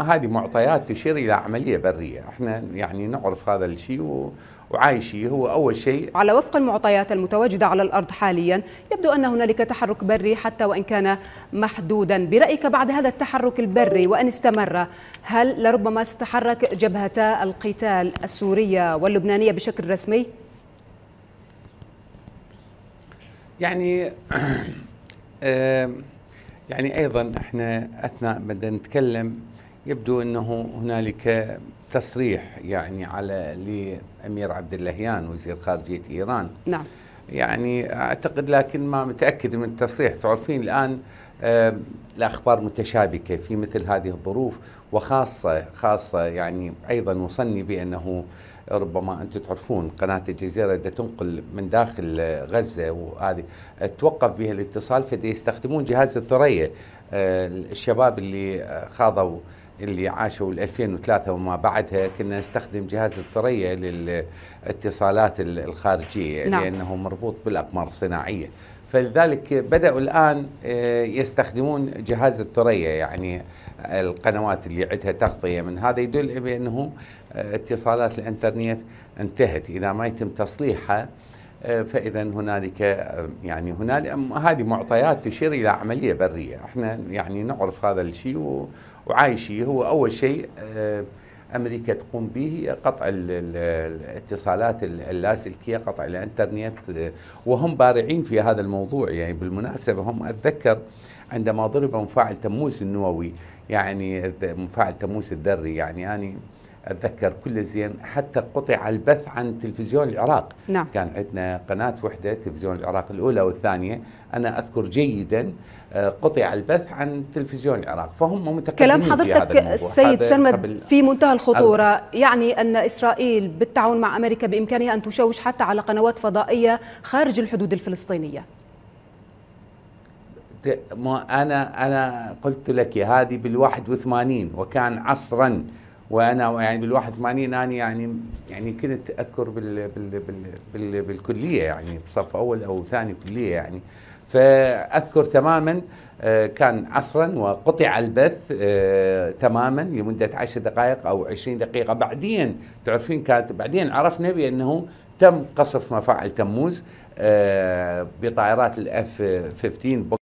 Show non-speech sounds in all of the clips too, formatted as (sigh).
هذه معطيات تشير الى عمليه بريه، احنا يعني نعرف هذا الشيء و... وعايشي هو اول شيء على وفق المعطيات المتواجده على الارض حاليا يبدو ان هنالك تحرك بري حتى وان كان محدودا، برايك بعد هذا التحرك البري وان استمر هل لربما ستتحرك جبهتا القتال السوريه واللبنانيه بشكل رسمي؟ يعني (clears throat) آه، يعني ايضا احنا اثناء بدنا نتكلم يبدو انه هنالك تصريح يعني على لامير عبد اللهيان وزير خارجيه ايران نعم يعني اعتقد لكن ما متاكد من التصريح تعرفين الان الاخبار متشابكه في مثل هذه الظروف وخاصه خاصه يعني ايضا وصلني بانه ربما انتم تعرفون قناه الجزيره اذا تنقل من داخل غزه وهذه توقف بها الاتصال فدي يستخدمون جهاز الثريا آه، الشباب اللي خاضوا اللي عاشوا ال 2003 وما بعدها كنا نستخدم جهاز الثريا للاتصالات الخارجيه نعم. لانه مربوط بالاقمار الصناعيه فلذلك بداوا الان آه، يستخدمون جهاز الثريا يعني القنوات اللي عندها تغطيه من هذا يدل بانه آه، اتصالات الانترنت انتهت اذا ما يتم تصليحها آه، فاذا هنالك آه، يعني هنالك هذه معطيات تشير الى عمليه بريه، احنا يعني نعرف هذا الشيء وعايشي هو اول شيء آه، امريكا تقوم به قطع الاتصالات اللاسلكيه، قطع الانترنت وهم بارعين في هذا الموضوع يعني بالمناسبه هم اتذكر عندما ضرب مفاعل تموز النووي يعني مفاعل تموز الذري يعني اني يعني اتذكر كل زين حتى قطع البث عن تلفزيون العراق نعم. كان عندنا قناه وحده تلفزيون العراق الاولى والثانيه انا اذكر جيدا آه، قطع البث عن تلفزيون العراق فهم متقدمين كلام حضرتك السيد سلمد في منتهى الخطوره أل... يعني ان اسرائيل بالتعاون مع امريكا بامكانها ان تشوش حتى على قنوات فضائيه خارج الحدود الفلسطينيه ما انا انا قلت لك هذه بال81 وكان عصرا وانا يعني بال 81 انا يعني يعني كنت اذكر بال بال بال بال بالكليه يعني بصف اول او ثاني كليه يعني فاذكر تماما آه، كان عصرا وقطع البث آه، تماما لمده 10 دقائق او 20 دقيقه بعدين تعرفين كانت بعدين عرفنا بانه تم قصف مفاعل تموز آه، بطائرات الاف 15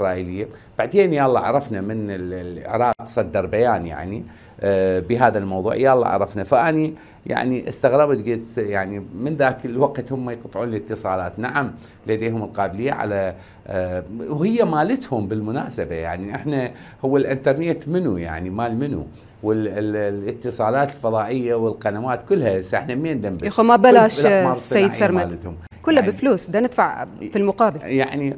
الاسرائيليه، بعدين يلا عرفنا من العراق صدر بيان يعني آه، بهذا الموضوع يلا عرفنا فاني يعني استغربت قلت يعني من ذاك الوقت هم يقطعون الاتصالات نعم لديهم القابليه على آه، وهي مالتهم بالمناسبه يعني احنا هو الانترنت منو يعني مال منو والاتصالات الفضائيه والقنوات كلها هسه احنا منين ذنب يا ما بلاش السيد سرمد كلها يعني بفلوس ده ندفع في المقابل يعني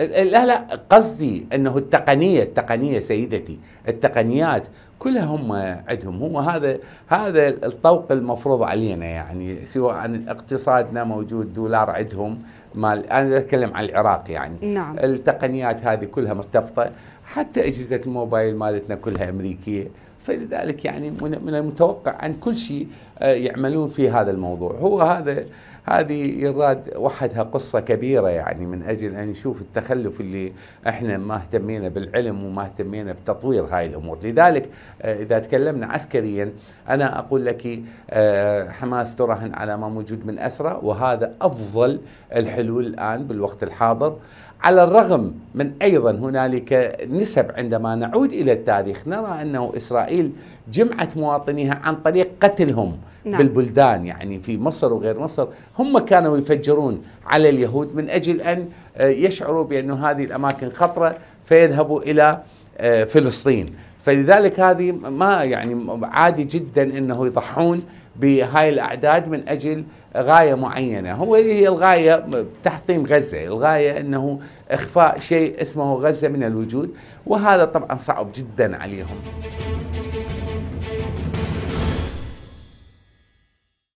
لا لا قصدي انه التقنيه التقنيه سيدتي التقنيات كلها هم عندهم هو هذا هذا الطوق المفروض علينا يعني سواء عن اقتصادنا موجود دولار عندهم مال انا اتكلم عن العراق يعني نعم. التقنيات هذه كلها مرتبطه حتى اجهزه الموبايل مالتنا كلها امريكيه فلذلك يعني من المتوقع عن كل شيء آه، يعملون في هذا الموضوع هو هذا هذه يراد وحدها قصة كبيرة يعني من أجل أن نشوف التخلف اللي إحنا ما اهتمينا بالعلم وما اهتمينا بتطوير هاي الأمور لذلك آه، إذا تكلمنا عسكريا أنا أقول لك آه، حماس تراهن على ما موجود من أسرى وهذا أفضل الحلول الآن بالوقت الحاضر على الرغم من ايضا هنالك نسب عندما نعود الى التاريخ نرى انه اسرائيل جمعت مواطنيها عن طريق قتلهم نعم. بالبلدان يعني في مصر وغير مصر هم كانوا يفجرون على اليهود من أجل أن آه، يشعروا بأن هذه الأماكن خطرة فيذهبوا إلى آه، فلسطين فلذلك هذه ما يعني عادي جدا انه يضحون بهاي الاعداد من اجل غايه معينه، هو هي الغايه تحطيم غزه، الغايه انه اخفاء شيء اسمه غزه من الوجود، وهذا طبعا صعب جدا عليهم.